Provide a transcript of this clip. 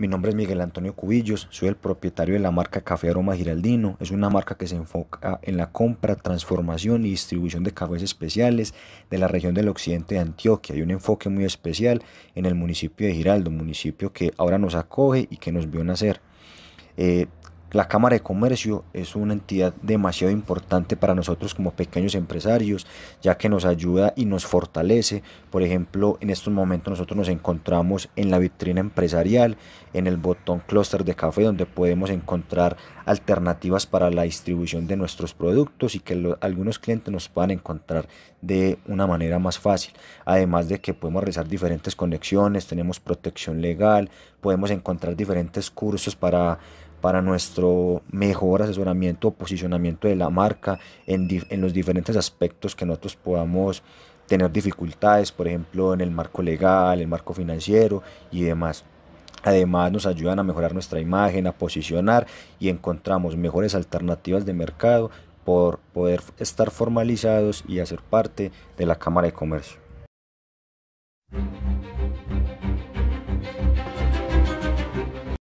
Mi nombre es Miguel Antonio Cubillos, soy el propietario de la marca Café Aroma Giraldino. Es una marca que se enfoca en la compra, transformación y distribución de cafés especiales de la región del occidente de Antioquia. Hay un enfoque muy especial en el municipio de Giraldo, municipio que ahora nos acoge y que nos vio nacer. Eh, la Cámara de Comercio es una entidad demasiado importante para nosotros como pequeños empresarios, ya que nos ayuda y nos fortalece. Por ejemplo, en estos momentos nosotros nos encontramos en la vitrina empresarial, en el botón clúster de café, donde podemos encontrar alternativas para la distribución de nuestros productos y que algunos clientes nos puedan encontrar de una manera más fácil. Además de que podemos realizar diferentes conexiones, tenemos protección legal, podemos encontrar diferentes cursos para para nuestro mejor asesoramiento o posicionamiento de la marca en, en, los diferentes aspectos que nosotros podamos tener dificultades, por ejemplo, en el marco legal, el marco financiero y demás. Además nos ayudan a mejorar nuestra imagen, a posicionar y encontramos mejores alternativas de mercado por poder estar formalizados y hacer parte de la Cámara de Comercio.